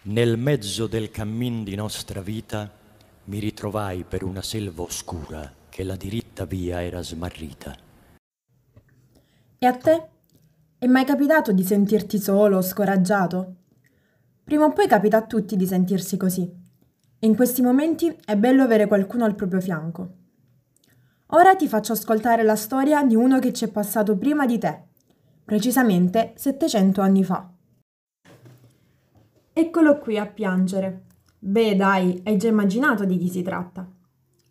Nel mezzo del cammin di nostra vita mi ritrovai per una selva oscura che la diritta via era smarrita. E a te? È mai capitato di sentirti solo, scoraggiato? Prima o poi capita a tutti di sentirsi così. E in questi momenti è bello avere qualcuno al proprio fianco. Ora ti faccio ascoltare la storia di uno che ci è passato prima di te, precisamente 700 anni fa. Eccolo qui a piangere. Beh, dai, hai già immaginato di chi si tratta.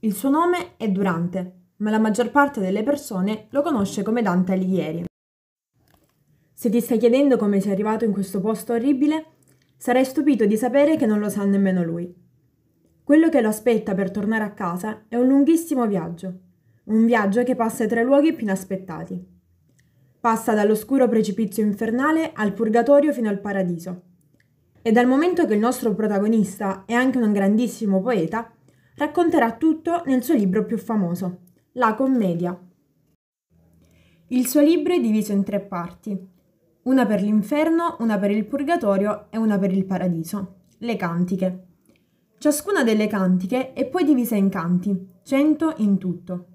Il suo nome è Durante, ma la maggior parte delle persone lo conosce come Dante Alighieri. Se ti stai chiedendo come sei arrivato in questo posto orribile, sarai stupito di sapere che non lo sa nemmeno lui. Quello che lo aspetta per tornare a casa è un lunghissimo viaggio, un viaggio che passa tra i luoghi più inaspettati. Passa dall'oscuro precipizio infernale al purgatorio fino al paradiso, e dal momento che il nostro protagonista è anche un grandissimo poeta, racconterà tutto nel suo libro più famoso, La Commedia. Il suo libro è diviso in tre parti, una per l'inferno, una per il purgatorio e una per il paradiso, le cantiche. Ciascuna delle cantiche è poi divisa in canti, cento in tutto.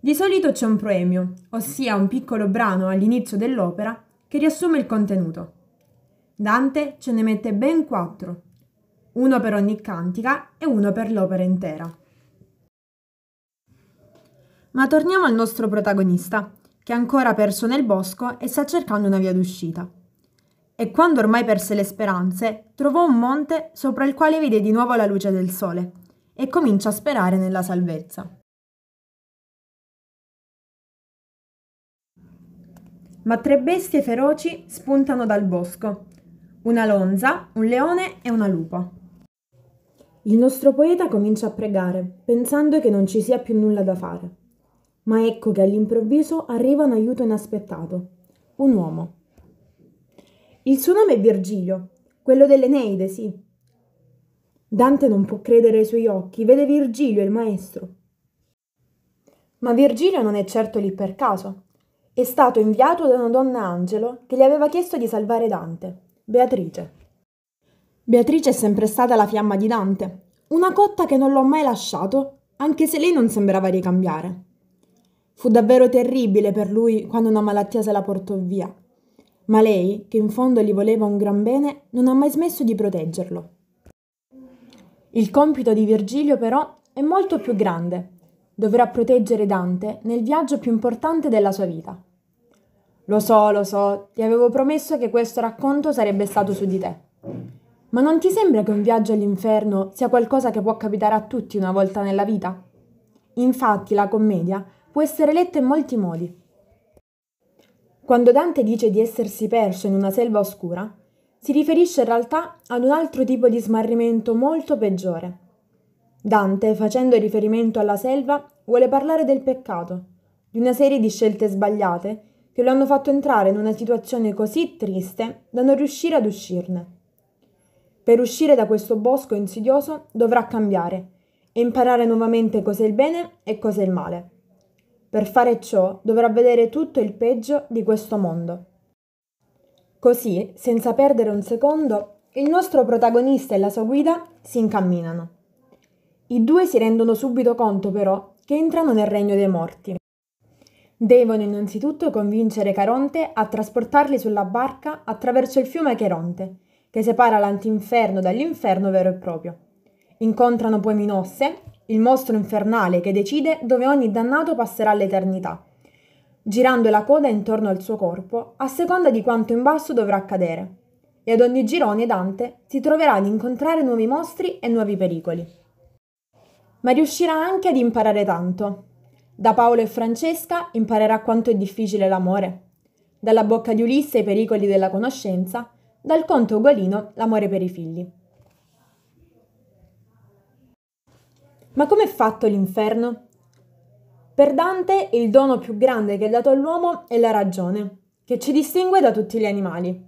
Di solito c'è un proemio, ossia un piccolo brano all'inizio dell'opera che riassume il contenuto. Dante ce ne mette ben quattro, uno per ogni cantica e uno per l'opera intera. Ma torniamo al nostro protagonista, che è ancora perso nel bosco e sta cercando una via d'uscita. E quando ormai perse le speranze, trovò un monte sopra il quale vide di nuovo la luce del sole e comincia a sperare nella salvezza. Ma tre bestie feroci spuntano dal bosco una lonza, un leone e una lupa. Il nostro poeta comincia a pregare, pensando che non ci sia più nulla da fare. Ma ecco che all'improvviso arriva un aiuto inaspettato, un uomo. Il suo nome è Virgilio, quello dell'Eneide, sì. Dante non può credere ai suoi occhi, vede Virgilio, il maestro. Ma Virgilio non è certo lì per caso. È stato inviato da una donna angelo che gli aveva chiesto di salvare Dante. Beatrice. Beatrice è sempre stata la fiamma di Dante, una cotta che non l'ho mai lasciato, anche se lei non sembrava ricambiare. Fu davvero terribile per lui quando una malattia se la portò via, ma lei, che in fondo gli voleva un gran bene, non ha mai smesso di proteggerlo. Il compito di Virgilio però è molto più grande. Dovrà proteggere Dante nel viaggio più importante della sua vita, lo so, lo so, ti avevo promesso che questo racconto sarebbe stato su di te. Ma non ti sembra che un viaggio all'inferno sia qualcosa che può capitare a tutti una volta nella vita? Infatti la commedia può essere letta in molti modi. Quando Dante dice di essersi perso in una selva oscura, si riferisce in realtà ad un altro tipo di smarrimento molto peggiore. Dante, facendo riferimento alla selva, vuole parlare del peccato, di una serie di scelte sbagliate che lo hanno fatto entrare in una situazione così triste da non riuscire ad uscirne. Per uscire da questo bosco insidioso dovrà cambiare e imparare nuovamente cos'è il bene e cos'è il male. Per fare ciò dovrà vedere tutto il peggio di questo mondo. Così, senza perdere un secondo, il nostro protagonista e la sua guida si incamminano. I due si rendono subito conto però che entrano nel regno dei morti. Devono innanzitutto convincere Caronte a trasportarli sulla barca attraverso il fiume Cheronte, che separa l'antinferno dall'inferno vero e proprio. Incontrano poi Minosse, il mostro infernale che decide dove ogni dannato passerà l'eternità, girando la coda intorno al suo corpo a seconda di quanto in basso dovrà cadere. E ad ogni girone Dante si troverà ad incontrare nuovi mostri e nuovi pericoli. Ma riuscirà anche ad imparare tanto, da Paolo e Francesca imparerà quanto è difficile l'amore. Dalla bocca di Ulisse i pericoli della conoscenza, dal conte Ugolino l'amore per i figli. Ma com'è fatto l'inferno? Per Dante il dono più grande che è dato all'uomo è la ragione, che ci distingue da tutti gli animali.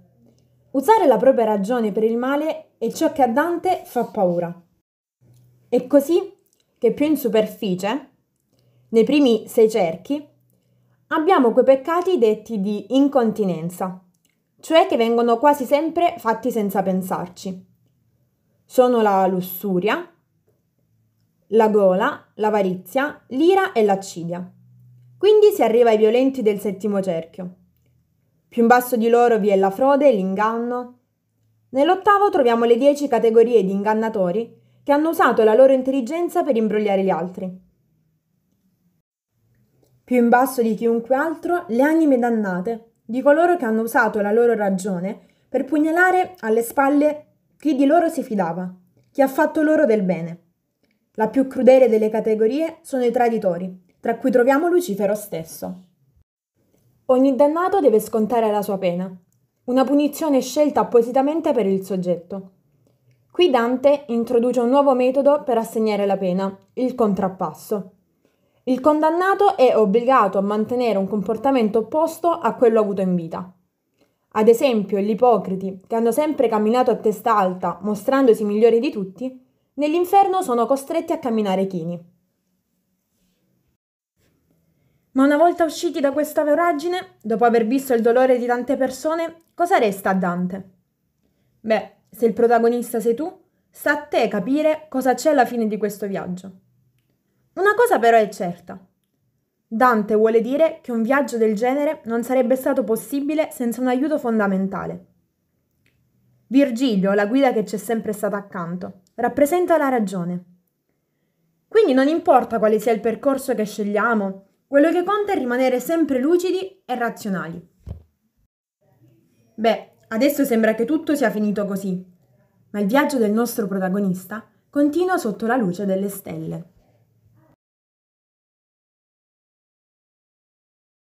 Usare la propria ragione per il male è ciò che a Dante fa paura. È così che più in superficie, nei primi sei cerchi, abbiamo quei peccati detti di incontinenza, cioè che vengono quasi sempre fatti senza pensarci. Sono la lussuria, la gola, l'avarizia, l'ira e l'accidia. Quindi si arriva ai violenti del settimo cerchio. Più in basso di loro vi è la frode e l'inganno. Nell'ottavo troviamo le dieci categorie di ingannatori che hanno usato la loro intelligenza per imbrogliare gli altri più in basso di chiunque altro, le anime dannate, di coloro che hanno usato la loro ragione per pugnalare alle spalle chi di loro si fidava, chi ha fatto loro del bene. La più crudele delle categorie sono i traditori, tra cui troviamo Lucifero stesso. Ogni dannato deve scontare la sua pena, una punizione scelta appositamente per il soggetto. Qui Dante introduce un nuovo metodo per assegnare la pena, il contrappasso. Il condannato è obbligato a mantenere un comportamento opposto a quello avuto in vita. Ad esempio, gli ipocriti, che hanno sempre camminato a testa alta, mostrandosi migliori di tutti, nell'inferno sono costretti a camminare chini. Ma una volta usciti da questa voragine, dopo aver visto il dolore di tante persone, cosa resta a Dante? Beh, se il protagonista sei tu, sta a te capire cosa c'è alla fine di questo viaggio. Una cosa però è certa. Dante vuole dire che un viaggio del genere non sarebbe stato possibile senza un aiuto fondamentale. Virgilio, la guida che c'è sempre stata accanto, rappresenta la ragione. Quindi non importa quale sia il percorso che scegliamo, quello che conta è rimanere sempre lucidi e razionali. Beh, adesso sembra che tutto sia finito così, ma il viaggio del nostro protagonista continua sotto la luce delle stelle.